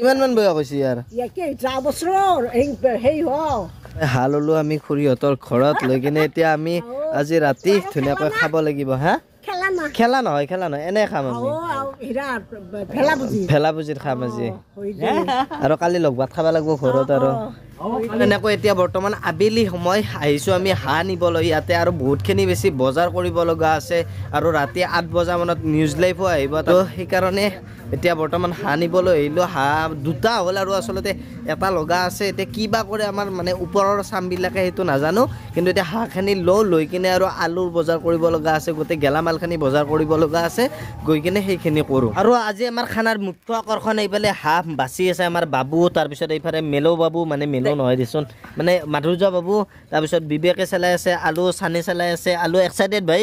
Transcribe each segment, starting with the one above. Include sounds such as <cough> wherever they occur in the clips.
কিমানমান বয়স হৈছে হাল ললো আমি খুৰীহঁতৰ ঘৰত লৈ কিনে এতিয়া আমি আজি ৰাতি ধুনীয়াকৈ খাব লাগিব হা খেলা নহয় খেলা নহয় এনে খাম আমি ভেলা পুঁজিত খাম আজি আৰু কালি লগ ভাত খাব লাগিব ঘৰত আৰু এনেকৈ এতিয়া বৰ্তমান আবেলি সময় আহিছোঁ আমি হাঁহ নিবলৈ ইয়াতে আৰু বহুতখিনি বেছি বজাৰ কৰিব লগা আছে আৰু ৰাতি আঠ বজামানত নিউজ লাইভো আহিব তো সেইকাৰণে এতিয়া বৰ্তমান হাঁহ নিবলৈ আহিলোঁ হাঁহ দুটা হ'ল আৰু আচলতে এটা লগা আছে এতিয়া কি বা কৰে আমাৰ মানে ওপৰৰ চামবিলাকে সেইটো নাজানো কিন্তু এতিয়া হাঁহখিনি লওঁ লৈ কিনে আৰু আলুৰ বজাৰ কৰিব লগা আছে গোটেই গেলামালখিনি বজাৰ কৰিব লগা আছে গৈ কিনে সেইখিনি কৰোঁ আৰু আজি আমাৰ খানাৰ মুখ্য আকৰ্ষণ এইফালে হাঁহ বাচি আছে আমাৰ বাবু তাৰপিছত এইফালে মেলৌ বাবু মানে মেলৌ নহয় দেচোন মানে মাধুৰ্য বাবু তাৰপিছত বিবেকে চেলাই আছে আলু চানে চেলাই আছে আলু এক্সাইটেড ভাই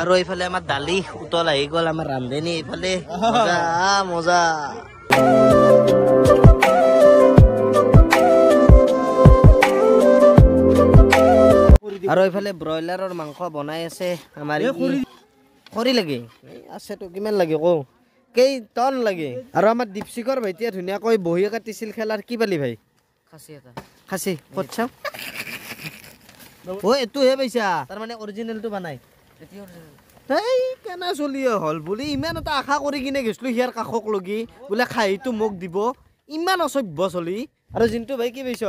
আৰু এইফালে আমাৰ দালি উতল আহি গল আমাৰ ৰান্ধনি এইফালে মজা আৰু এইফালে ব্ৰইলাৰৰ মাংস বনাই আছে আমাৰ খৰি লাগে আছেতো কিমান লাগে কওঁ কেই টন লাগে আৰু আমাৰ দীপশিখৰ ভাইটিয়ে ধুনীয়াকৈ বহি কাটিছিল খেলাৰ কি পালি ভাই খাচী এটা খাচী ক'ত চাওঁ ওই এটো হে পাইছা তার মানে অরিজিনাল তো বানাই এই কেনা চলি হল বলি ইমান এটা আশা করে কিনে গেছিল হিয়ার কাকক লগি বলে খাহি তো মোক দিব ইমান অসভ্য চলি আর জিন্তু ভাই কি পাইছ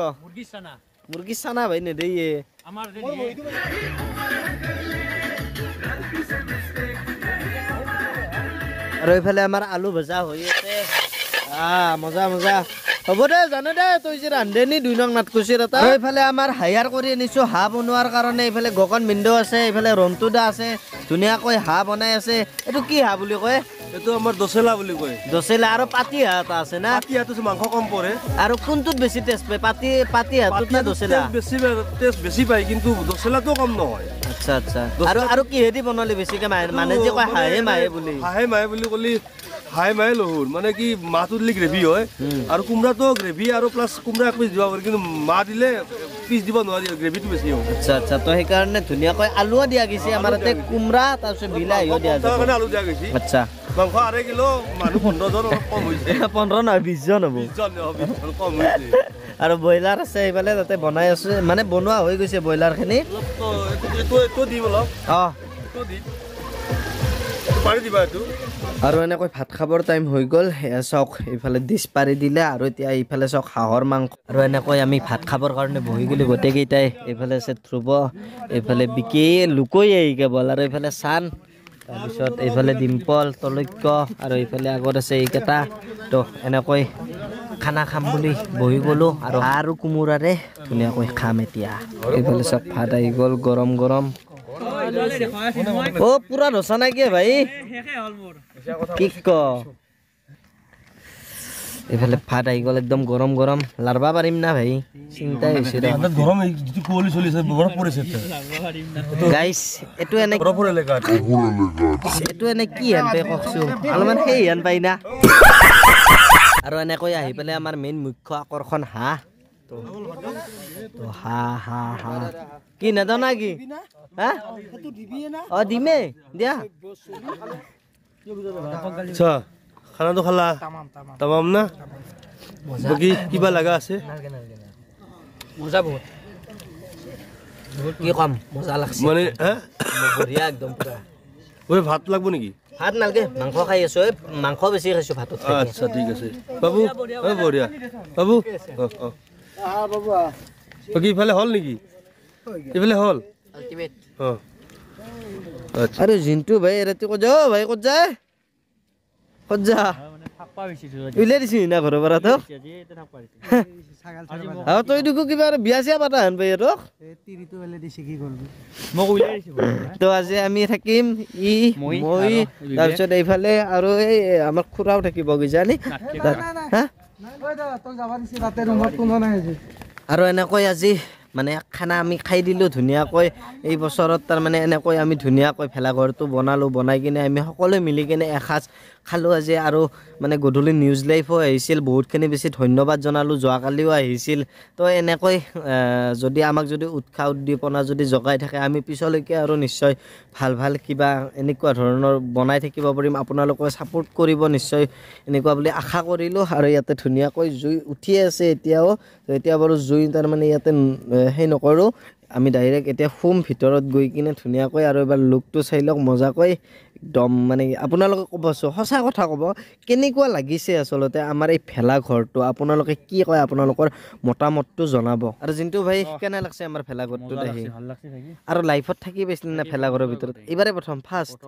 মুরগির সানা ভাই নেদেইয়ে আর ওইফালে আমার আলু ভজা হয়ে আছে আ মজা মজা হ'ব দে জানে দে তই যে ৰান্ধে নি দুই নং নাটকুচি এটা এইফালে আমাৰ হায়াৰ কৰি আনিছোঁ হাঁহ বনোৱাৰ কাৰণে এইফালে গগন মিণ্ড আছে এইফালে ৰন্তু দা আছে ধুনীয়াকৈ হাঁহ বনাই আছে এইটো কি হাঁহ বুলি কয় এইটো আমাৰ দচেলা বুলি কয় দচেলা আৰু পাতি হাঁহ এটা আছে না পাতি হাঁহটো মাংস কম পৰে আৰু কোনটোত বেছি টেষ্ট পায় পাতি পাতি হাঁহটোত না দচেলা বেছি টেষ্ট বেছি পায় কিন্তু দচেলাটো কম নহয় আচ্ছা আচ্ছা আৰু আৰু কিহেদি বনালি বেছিকৈ মানে যে কয় হাঁহে মাহে বুলি হাঁহে মাহে বুলি ক'লে হাই মাই লহুৰ মানে কি মাহটো দিলে গ্ৰেভি হয় আৰু কোমোৰাটো গ্ৰেভি আৰু প্লাছ কোমোৰা এক পিচ দিব পাৰি কিন্তু মাহ দিলে পিচ দিব নোৱাৰি গ্ৰেভিটো বেছি হ'ব আচ্ছা আচ্ছা তো সেইকাৰণে ধুনীয়াকৈ আলুও দিয়া গৈছে আমাৰ তাতে কোমোৰা তাৰপিছত বিলাহীও দিয়া গৈছে আলু দিয়া গৈছে আচ্ছা মাংস আঢ়ৈ কিলো মানুহ পোন্ধৰজন কম হৈছে <laughs> পোন্ধৰ নহয় বিছজন হ'ব কম হৈছে আৰু ব্ৰইলাৰ আছে এইফালে তাতে বনাই আছে মানে বনোৱা হৈ গৈছে ব্ৰইলাৰখিনি অঁ আৰু এনেকৈ ভাত খাবৰ টাইম হৈ গ'ল সেয়া চাওক এইফালে ডিচ পাৰি দিলে আৰু এতিয়া এইফালে চাওক হাঁহৰ মাংস আৰু এনেকৈ আমি ভাত খাবৰ কাৰণে বহি গ'লোঁ গোটেইকেইটাই এইফালে আছে ধ্ৰুৱ এইফালে বিকি লুকৈ আহি কেৱল আৰু এইফালে চান তাৰপিছত এইফালে ডিম্পল তলক্য আৰু এইফালে আগত আছে এইকেইটা তো এনেকৈ খানা খাম বুলি বহি গ'লোঁ আৰু আৰু কোমোৰাৰে ধুনীয়াকৈ খাম এতিয়া এইফালে চব ভাত আহি গ'ল গৰম গৰম ও পুরা নচা নাই কিয় ভাই কি ক এফালে ফাট আহি গল একদম গৰম গৰম লাৰবা পাৰিম না ভাই চিন্তাই হৈছে রে আন্দা কি হেন পে কখছো আলমান হেই হেন পাই না আর এনে আহি পেলাই আমাৰ মেইন মুখ্য আকৰ্ষণ হাঁহ হা হা হা কি নাজানা কি অ দিমে দিয়া খানাটো খালা তাম না বাকী কিবা লাগা আছে মানে ভাত লাগবো নাকি ভাত নালগে মাংস খাই আছো মাংস বেছি খাইছো ভাত আচ্ছা ঠিক আছে বাবু বঢ়িয়া ইফালে হল নেকি এইফালে হল আৰে জিন্টু ভাই এৰাতে কজ ভাই কজ এইফালে আৰু এই আমাৰ খুৰাও থাকিব গীজানি আৰু এনেকৈ আজি মানে খানা আমি খাই দিলোঁ ধুনীয়াকৈ এই বছৰত তাৰমানে এনেকৈ আমি ধুনীয়াকৈ ভেলাঘৰটো বনালোঁ বনাই কিনে আমি সকলোৱে মিলি কিনে এসাঁজ খালোঁ আজি আৰু মানে গধূলি নিউজ লাইফো আহিছিল বহুতখিনি বেছি ধন্যবাদ জনালোঁ যোৱাকালিও আহিছিল তো এনেকৈ যদি আমাক যদি উৎসাহ উদ্দীপনা যদি জগাই থাকে আমি পিছলৈকে আৰু নিশ্চয় ভাল ভাল কিবা এনেকুৱা ধৰণৰ বনাই থাকিব পাৰিম আপোনালোকে ছাপোৰ্ট কৰিব নিশ্চয় এনেকুৱা বুলি আশা কৰিলোঁ আৰু ইয়াতে ধুনীয়াকৈ জুই উঠিয়ে আছে এতিয়াও তো এতিয়া বাৰু জুই তাৰমানে ইয়াতে সেই নকৰোঁ আমি ডাইৰেক্ট এতিয়া সোম ভিতৰত গৈ কিনে ধুনীয়াকৈ আৰু এবাৰ লুকটো চাই লওক মজাকৈ একদম মানে আপোনালোকে ক'ব আছোঁ সঁচা কথা ক'ব কেনেকুৱা লাগিছে আচলতে আমাৰ এই ভেলাঘৰটো আপোনালোকে কি কয় আপোনালোকৰ মতামতটো জনাব আৰু যোনটো ভাই কেনে লাগিছে আমাৰ ভেলাঘৰটো আৰু লাইফত থাকি পাইছিলে নে ভেলাঘৰৰ ভিতৰত এইবাৰে প্ৰথম ফাৰ্ষ্ট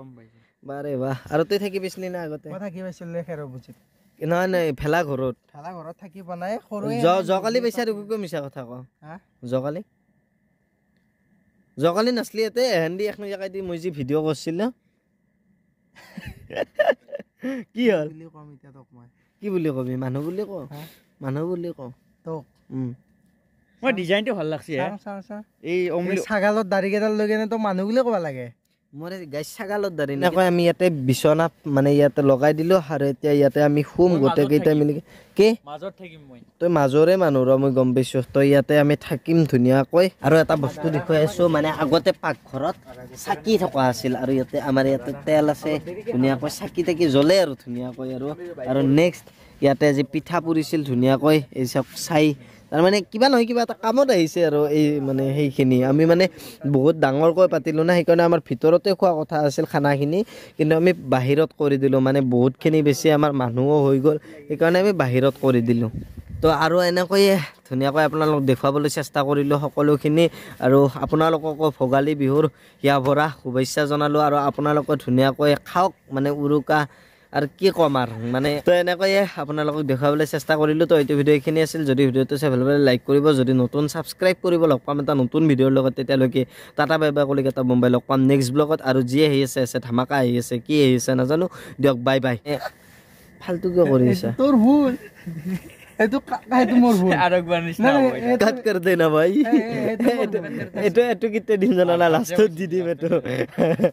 বাৰে বাহ আৰু তই থাকি পাইছিলি নে আগতে নহয় নহয় ভেলাঘৰত ভেলাঘৰত পাইছে মিছা কথা কওঁ জকালি জকালি নাছিলে ইয়াতে হেণ্ডি মই যি ভিডিঅ' কৰিছিলোঁ <laughs> কি হ'ল কি বুলি কবি মানুহ বুলি কওঁ মানুহ বুলি ক মই ডিজাইনটো ভাল লাগিছে এই ছাগালত দাড়ি কেইডাল লৈ কেনে তোক মানুহ বুলি ক'ব লাগে মোৰ গাইছাগালত দাৰি নাই আমি ইয়াতে বিছনা মানে ইয়াতে লগাই দিলো আৰু এতিয়া ইয়াতে আমি শুম গোটেইকেইটা মিলি কি মাজত থাকিম মই তই মাজৰে মানুহ ৰ মই গম পাইছো তই ইয়াতে আমি থাকিম ধুনীয়াকৈ আৰু এটা বস্তু দেখুৱাই আছো মানে আগতে পাকঘৰত চাকি থকা আছিল আৰু ইয়াতে আমাৰ ইয়াতে তেল আছে ধুনীয়াকৈ চাকি তাকি জ্বলে আৰু ধুনীয়াকৈ আৰু আৰু নেক্সট ইয়াতে যে পিঠা পুৰিছিল ধুনীয়াকৈ এইচব চাই তাৰমানে কিবা নহয় কিবা এটা কামত আহিছে আৰু এই মানে সেইখিনি আমি মানে বহুত ডাঙৰকৈ পাতিলোঁ না সেইকাৰণে আমাৰ ভিতৰতে খোৱা কথা আছিল খানাখিনি কিন্তু আমি বাহিৰত কৰি দিলোঁ মানে বহুতখিনি বেছি আমাৰ মানুহো হৈ গ'ল সেইকাৰণে আমি বাহিৰত কৰি দিলোঁ তো আৰু এনেকৈয়ে ধুনীয়াকৈ আপোনালোকক দেখুৱাবলৈ চেষ্টা কৰিলোঁ সকলোখিনি আৰু আপোনালোককো ভোগালী বিহুৰ হিয়া ভৰা শুভেচ্ছা জনালোঁ আৰু আপোনালোকে ধুনীয়াকৈ খাওক মানে উৰুকা আৰু কি ক'ম আৰু মানে তো এনেকৈয়ে আপোনালোকক দেখুৱাবলৈ চেষ্টা কৰিলোঁ তো এইটো ভিডিঅ' এইখিনি আছিল যদি ভিডিঅ'টো চাই ভাল পালে লাইক কৰিব যদি নতুন ছাবস্ক্ৰাইব কৰিব পাম এটা নতুন ভিডিঅ'ৰ লগত tata bye bye Calcutta Mumbai লগ পাম নেক্সট ব্লগত আৰু যি আহি আছে আছে ধামাকা আহি আছে কি আহি আছে নাজানো দিয়ক বাই বাই ফাল্টু কিয় কৰি আছে তোৰ ভুল এইটো কেইটা দিম জানা লাষ্টত দি দিম এইটো